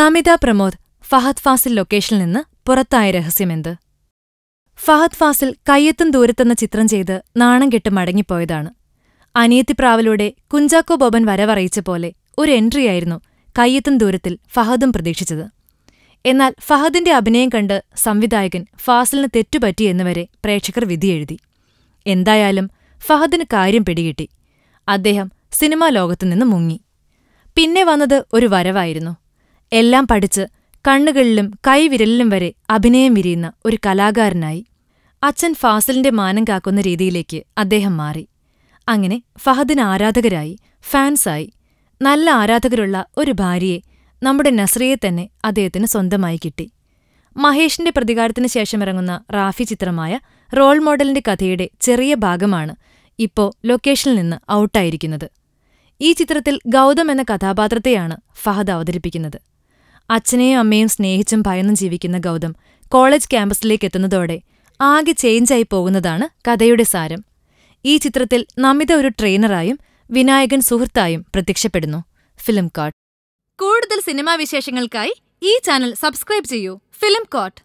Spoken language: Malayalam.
നമിത പ്രമോദ് ഫഹദ് ഫാസിൽ ലൊക്കേഷനിൽ നിന്ന് പുറത്തായ രഹസ്യമെന്ത് ഫഹദ് ഫാസിൽ കയ്യെത്തും ദൂരത്തെന്ന ചിത്രം ചെയ്ത് നാണം കെട്ട് മടങ്ങിപ്പോയതാണ് അനിയത്തിപ്രാവിലൂടെ കുഞ്ചാക്കോ ബോബൻ വരവറിയിച്ച പോലെ ഒരു എൻട്രിയായിരുന്നു കയ്യെത്തും ദൂരത്തിൽ ഫഹദും പ്രതീക്ഷിച്ചത് എന്നാൽ ഫഹദിന്റെ അഭിനയം കണ്ട് സംവിധായകൻ ഫാസിലിന് തെറ്റുപറ്റി എന്നുവരെ പ്രേക്ഷകർ വിധിയെഴുതി എന്തായാലും ഫഹദിന് കാര്യം പിടികിട്ടി അദ്ദേഹം സിനിമാ ലോകത്തു നിന്ന് മുങ്ങി പിന്നെ വന്നത് ഒരു വരവായിരുന്നു എല്ലാം പഠിച്ച് കണ്ണുകളിലും കൈവിരലിലും വരെ അഭിനയം വിരിയുന്ന ഒരു കലാകാരനായി അച്ഛൻ ഫാസിലിന്റെ മാനം കാക്കുന്ന രീതിയിലേക്ക് അദ്ദേഹം മാറി അങ്ങനെ ഫഹദിന് ആരാധകരായി ഫാൻസായി നല്ല ആരാധകരുള്ള ഒരു ഭാര്യയെ നമ്മുടെ നസ്രിയെ തന്നെ അദ്ദേഹത്തിന് സ്വന്തമായി കിട്ടി മഹേഷിന്റെ പ്രതികാരത്തിന് ശേഷം ഇറങ്ങുന്ന റാഫി ചിത്രമായ റോൾ മോഡലിന്റെ കഥയുടെ ചെറിയ ഭാഗമാണ് ഇപ്പോ ലൊക്കേഷനിൽ നിന്ന് ഔട്ടായിരിക്കുന്നത് ഈ ചിത്രത്തിൽ ഗൗതം എന്ന കഥാപാത്രത്തെയാണ് ഫഹദ് അവതരിപ്പിക്കുന്നത് അച്ഛനെയും അമ്മയും സ്നേഹിച്ചും ഭയന്നും ജീവിക്കുന്ന ഗൗതം കോളേജ് ക്യാമ്പസിലേക്ക് എത്തുന്നതോടെ ആകെ ചേഞ്ചായി പോകുന്നതാണ് കഥയുടെ സാരം ഈ ചിത്രത്തിൽ നമിത ഒരു ട്രെയിനറായും വിനായകൻ സുഹൃത്തായും പ്രത്യക്ഷപ്പെടുന്നു ഫിലിം കോട്ട് കൂടുതൽ സിനിമാ വിശേഷങ്ങൾക്കായി ഈ ചാനൽ സബ്സ്ക്രൈബ് ചെയ്യൂ ഫിലിം കോട്ട്